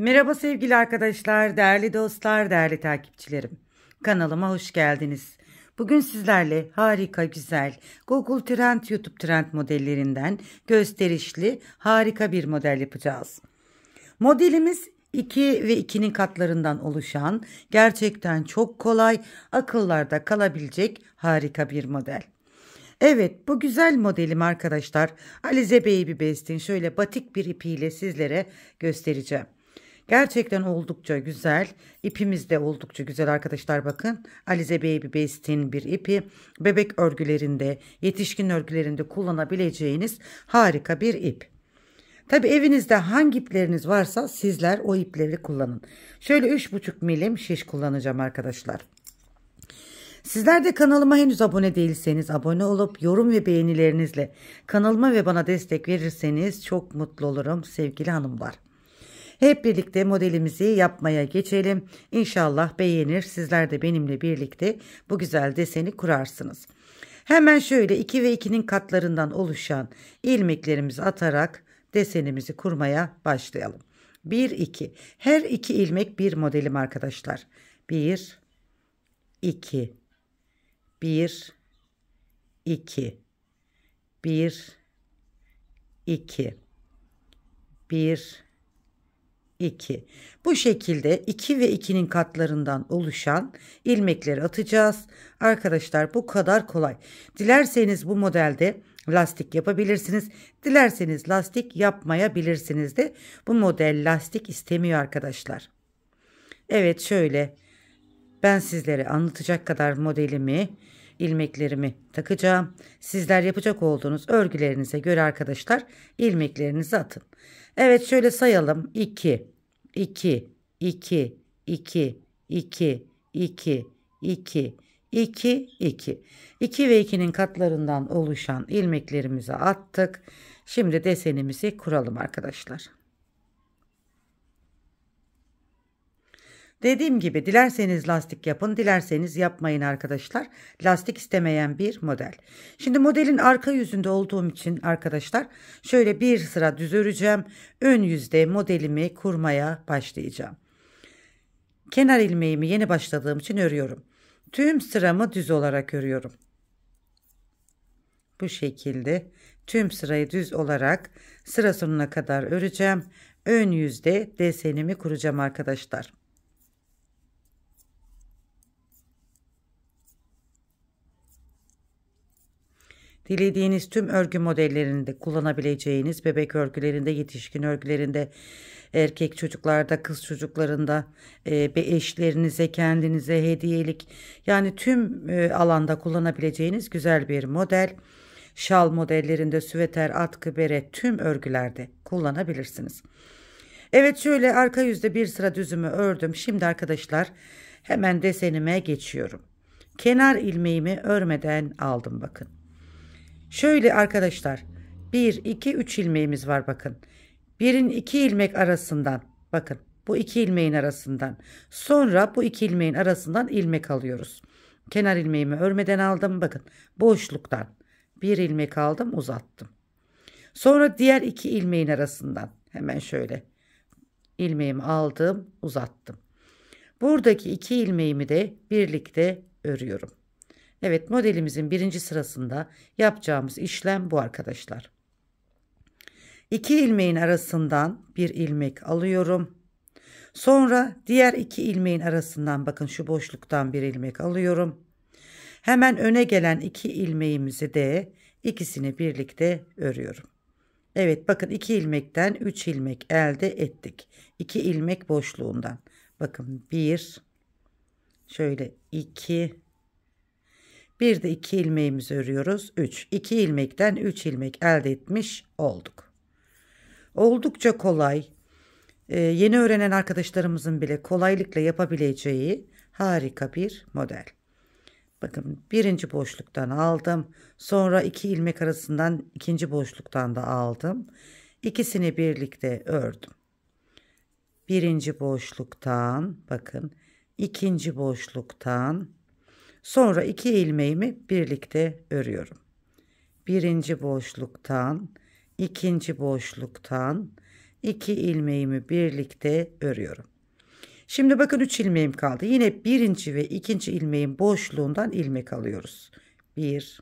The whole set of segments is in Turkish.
Merhaba sevgili arkadaşlar, değerli dostlar, değerli takipçilerim. Kanalıma hoş geldiniz. Bugün sizlerle harika güzel Google Trend YouTube Trend modellerinden gösterişli harika bir model yapacağız. Modelimiz 2 ve 2'nin katlarından oluşan gerçekten çok kolay akıllarda kalabilecek harika bir model. Evet bu güzel modelim arkadaşlar Alize Baby Best'in şöyle batik bir ipiyle sizlere göstereceğim. Gerçekten oldukça güzel. İpimiz de oldukça güzel arkadaşlar bakın. Alize Baby Best'in bir ipi. Bebek örgülerinde, yetişkin örgülerinde kullanabileceğiniz harika bir ip. Tabi evinizde hangi ipleriniz varsa sizler o ipleri kullanın. Şöyle 3,5 milim şiş kullanacağım arkadaşlar. Sizler de kanalıma henüz abone değilseniz abone olup yorum ve beğenilerinizle kanalıma ve bana destek verirseniz çok mutlu olurum sevgili hanımlar. Hep birlikte modelimizi yapmaya geçelim. İnşallah beğenir. Sizler de benimle birlikte bu güzel deseni kurarsınız. Hemen şöyle 2 ve 2'nin katlarından oluşan ilmeklerimizi atarak desenimizi kurmaya başlayalım. 1 2. Her iki ilmek bir modelim arkadaşlar. 1 2 1 2 1 2 1 2. Bu şekilde 2 ve 2'nin katlarından oluşan ilmekleri atacağız. Arkadaşlar bu kadar kolay. Dilerseniz bu modelde lastik yapabilirsiniz. Dilerseniz lastik yapmayabilirsiniz de. Bu model lastik istemiyor arkadaşlar. Evet şöyle ben sizlere anlatacak kadar modelimi ilmeklerimi takacağım. Sizler yapacak olduğunuz örgülerinize göre arkadaşlar ilmeklerinizi atın. Evet şöyle sayalım. 2, 2, 2, 2, 2, 2, 2, 2, 2. 2 ve 2'nin katlarından oluşan ilmeklerimizi attık. Şimdi desenimizi kuralım arkadaşlar. Dediğim gibi dilerseniz lastik yapın, dilerseniz yapmayın arkadaşlar. Lastik istemeyen bir model. Şimdi modelin arka yüzünde olduğum için arkadaşlar şöyle bir sıra düz öreceğim. Ön yüzde modelimi kurmaya başlayacağım. Kenar ilmeğimi yeni başladığım için örüyorum. Tüm sıramı düz olarak örüyorum. Bu şekilde tüm sırayı düz olarak sıra sonuna kadar öreceğim. Ön yüzde desenimi kuracağım arkadaşlar. Dilediğiniz tüm örgü modellerinde kullanabileceğiniz bebek örgülerinde, yetişkin örgülerinde, erkek çocuklarda, kız çocuklarında, e, eşlerinize, kendinize hediyelik yani tüm e, alanda kullanabileceğiniz güzel bir model. Şal modellerinde, süveter, atkı, bere tüm örgülerde kullanabilirsiniz. Evet şöyle arka yüzde bir sıra düzümü ördüm. Şimdi arkadaşlar hemen desenime geçiyorum. Kenar ilmeğimi örmeden aldım bakın. Şöyle arkadaşlar 1, 2, 3 ilmeğimiz var bakın. Birin 2 ilmek arasından bakın bu iki ilmeğin arasından. Sonra bu iki ilmeğin arasından ilmek alıyoruz. Kenar ilmeğimi örmeden aldım bakın boşluktan. Bir ilmek aldım uzattım. Sonra diğer iki ilmeğin arasından hemen şöyle ilmeğimi aldım uzattım. Buradaki iki ilmeğimi de birlikte örüyorum. Evet modelimizin birinci sırasında yapacağımız işlem bu arkadaşlar. İki ilmeğin arasından bir ilmek alıyorum. Sonra diğer iki ilmeğin arasından bakın şu boşluktan bir ilmek alıyorum. Hemen öne gelen iki ilmeğimizi de ikisini birlikte örüyorum. Evet bakın iki ilmekten üç ilmek elde ettik. İki ilmek boşluğundan. Bakın bir şöyle iki bir de 2 ilmeğimizi örüyoruz. 3. 2 ilmekten 3 ilmek elde etmiş olduk. Oldukça kolay. Ee, yeni öğrenen arkadaşlarımızın bile kolaylıkla yapabileceği harika bir model. Bakın birinci boşluktan aldım. Sonra iki ilmek arasından ikinci boşluktan da aldım. İkisini birlikte ördüm. Birinci boşluktan bakın ikinci boşluktan Sonra iki ilmeğimi birlikte örüyorum. Birinci boşluktan, ikinci boşluktan iki ilmeğimi birlikte örüyorum. Şimdi bakın 3 ilmeğim kaldı. Yine birinci ve ikinci ilmeğin boşluğundan ilmek alıyoruz. 1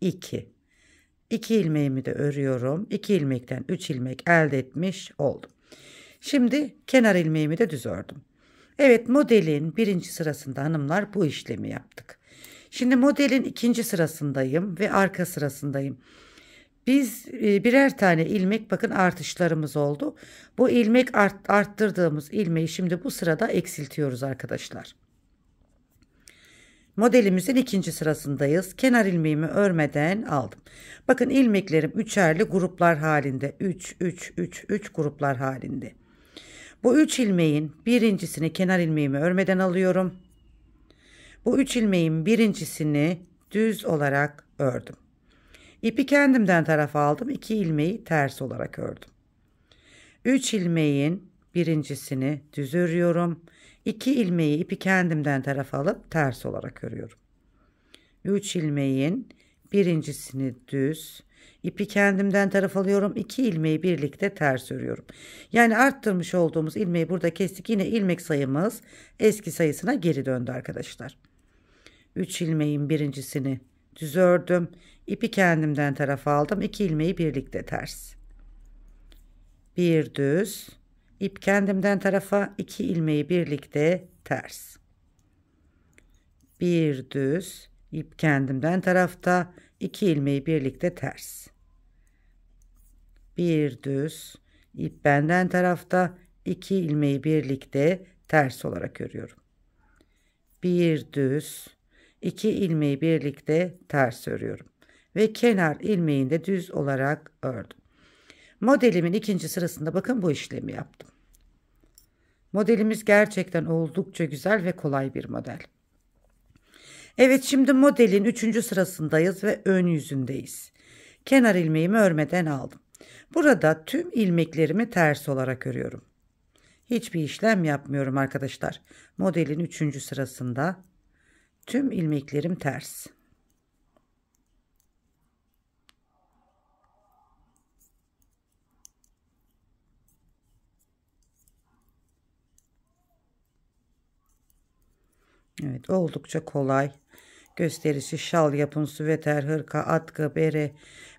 2 2 ilmeğimi de örüyorum. 2 ilmekten 3 ilmek elde etmiş oldum. Şimdi kenar ilmeğimi de düz ördüm. Evet modelin birinci sırasında hanımlar bu işlemi yaptık. Şimdi modelin ikinci sırasındayım ve arka sırasındayım. Biz e, birer tane ilmek bakın artışlarımız oldu. Bu ilmek art, arttırdığımız ilmeği şimdi bu sırada eksiltiyoruz arkadaşlar. Modelimizin ikinci sırasındayız. Kenar ilmeğimi örmeden aldım. Bakın ilmeklerim üçerli gruplar halinde. 3, 3, 3, 3 gruplar halinde. Bu 3 ilmeğin birincisini kenar ilmeğimi örmeden alıyorum. Bu 3 ilmeğin birincisini düz olarak ördüm. İpi kendimden tarafa aldım. 2 ilmeği ters olarak ördüm. 3 ilmeğin birincisini düz örüyorum. 2 ilmeği ipi kendimden tarafa alıp ters olarak örüyorum. 3 ilmeğin birincisini düz İpi kendimden taraf alıyorum. 2 ilmeği birlikte ters örüyorum. Yani arttırmış olduğumuz ilmeği burada kestik. Yine ilmek sayımız eski sayısına geri döndü arkadaşlar. Üç ilmeğin birincisini düz ördüm. İpi kendimden taraf aldım. 2 ilmeği birlikte ters. Bir düz. İp kendimden tarafa iki ilmeği birlikte ters. Bir düz. İp kendimden tarafta iki ilmeği birlikte ters bir düz ip benden tarafta iki ilmeği birlikte ters olarak örüyorum. Bir düz iki ilmeği birlikte ters örüyorum ve kenar ilmeğini de düz olarak ördüm. Modelimin ikinci sırasında bakın bu işlemi yaptım. Modelimiz gerçekten oldukça güzel ve kolay bir model. Evet şimdi modelin üçüncü sırasındayız ve ön yüzündeyiz. Kenar ilmeğimi örmeden aldım. Burada tüm ilmeklerimi ters olarak örüyorum. Hiçbir işlem yapmıyorum arkadaşlar. Modelin 3. sırasında tüm ilmeklerim ters. Evet oldukça kolay. Gösterisi şal, yapın, süveter, hırka, atkı, bere,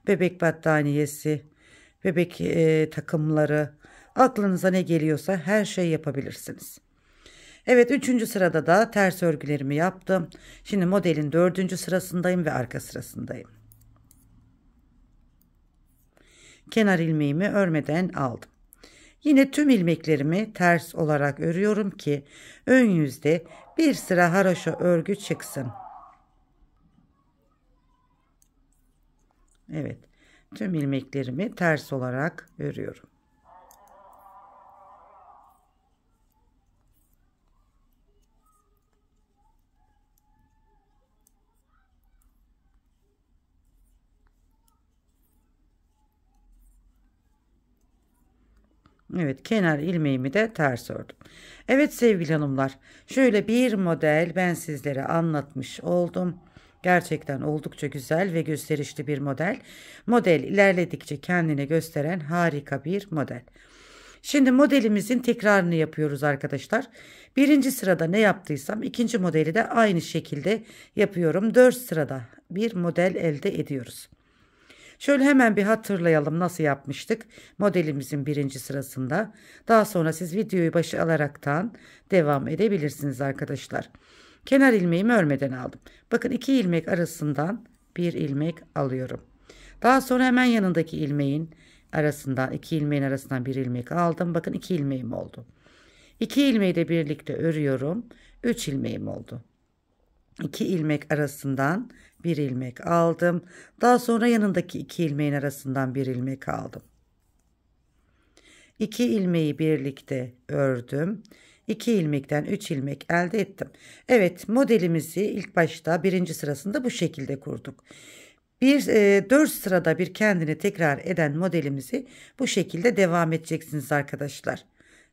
bebek battaniyesi, bebek e, takımları aklınıza ne geliyorsa her şey yapabilirsiniz. Evet üçüncü sırada da ters örgülerimi yaptım. Şimdi modelin dördüncü sırasındayım ve arka sırasındayım. Kenar ilmeğimi örmeden aldım. Yine tüm ilmeklerimi ters olarak örüyorum ki ön yüzde bir sıra haroşa örgü çıksın. Evet tüm ilmeklerimi ters olarak örüyorum. Evet kenar ilmeğimi de ters ördüm. Evet sevgili hanımlar şöyle bir model ben sizlere anlatmış oldum. Gerçekten oldukça güzel ve gösterişli bir model. Model ilerledikçe kendini gösteren harika bir model. Şimdi modelimizin tekrarını yapıyoruz arkadaşlar. Birinci sırada ne yaptıysam ikinci modeli de aynı şekilde yapıyorum. Dört sırada bir model elde ediyoruz. Şöyle hemen bir hatırlayalım nasıl yapmıştık modelimizin birinci sırasında. Daha sonra siz videoyu başı alaraktan devam edebilirsiniz arkadaşlar. Kenar ilmeğimi örmeden aldım. Bakın iki ilmek arasından bir ilmek alıyorum. Daha sonra hemen yanındaki ilmeğin arasından iki ilmeğin arasından bir ilmek aldım. Bakın iki ilmeğim oldu. İki ilmeği de birlikte örüyorum. Üç ilmeğim oldu. İki ilmek arasından bir ilmek aldım. Daha sonra yanındaki iki ilmeğin arasından bir ilmek aldım. İki ilmeği birlikte ördüm. 2 ilmekten 3 ilmek elde ettim. Evet modelimizi ilk başta birinci sırasında bu şekilde kurduk. Bir e, 4 sırada bir kendini tekrar eden modelimizi bu şekilde devam edeceksiniz arkadaşlar.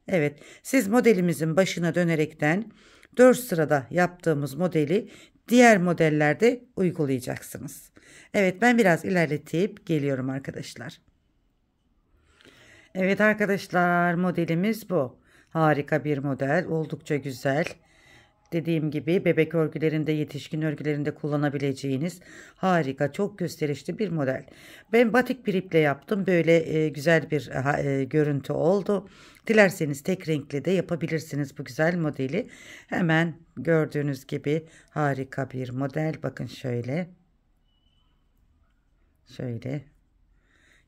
Evet siz modelimizin başına dönerekten 4 sırada yaptığımız modeli diğer modellerde uygulayacaksınız. Evet ben biraz ilerletip geliyorum arkadaşlar. Evet arkadaşlar modelimiz bu. Harika bir model. Oldukça güzel. Dediğim gibi bebek örgülerinde yetişkin örgülerinde kullanabileceğiniz harika çok gösterişli bir model. Ben batik bir iple yaptım. Böyle e, güzel bir e, e, görüntü oldu. Dilerseniz tek renkli de yapabilirsiniz bu güzel modeli. Hemen gördüğünüz gibi harika bir model. Bakın şöyle. Şöyle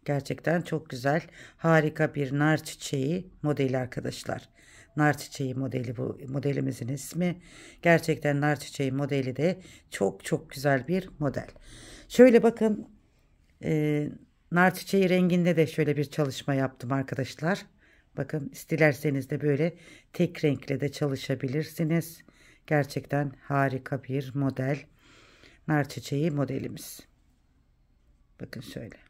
Gerçekten çok güzel, harika bir nar çiçeği modeli arkadaşlar. Nar çiçeği modeli bu modelimizin ismi. Gerçekten nar çiçeği modeli de çok çok güzel bir model. Şöyle bakın e, nar çiçeği renginde de şöyle bir çalışma yaptım arkadaşlar. Bakın istilerseniz de böyle tek renkle de çalışabilirsiniz. Gerçekten harika bir model. Nar çiçeği modelimiz. Bakın şöyle.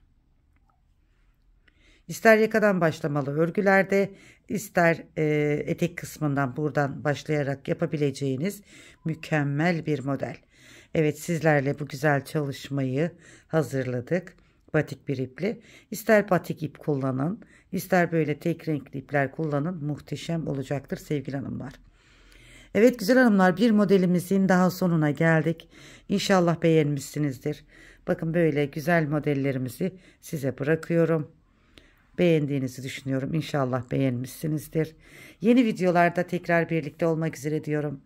İster yakadan başlamalı örgülerde ister e, etek kısmından buradan başlayarak yapabileceğiniz mükemmel bir model. Evet sizlerle bu güzel çalışmayı hazırladık. Batik bir ipli. İster batik ip kullanın, ister böyle tek renkli ipler kullanın. Muhteşem olacaktır sevgili hanımlar. Evet güzel hanımlar bir modelimizin daha sonuna geldik. İnşallah beğenmişsinizdir. Bakın böyle güzel modellerimizi size bırakıyorum beğendiğinizi düşünüyorum. İnşallah beğenmişsinizdir. Yeni videolarda tekrar birlikte olmak üzere diyorum.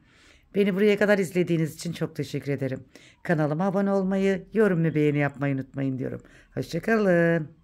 Beni buraya kadar izlediğiniz için çok teşekkür ederim. Kanalıma abone olmayı, yorum ve beğeni yapmayı unutmayın diyorum. Hoşçakalın.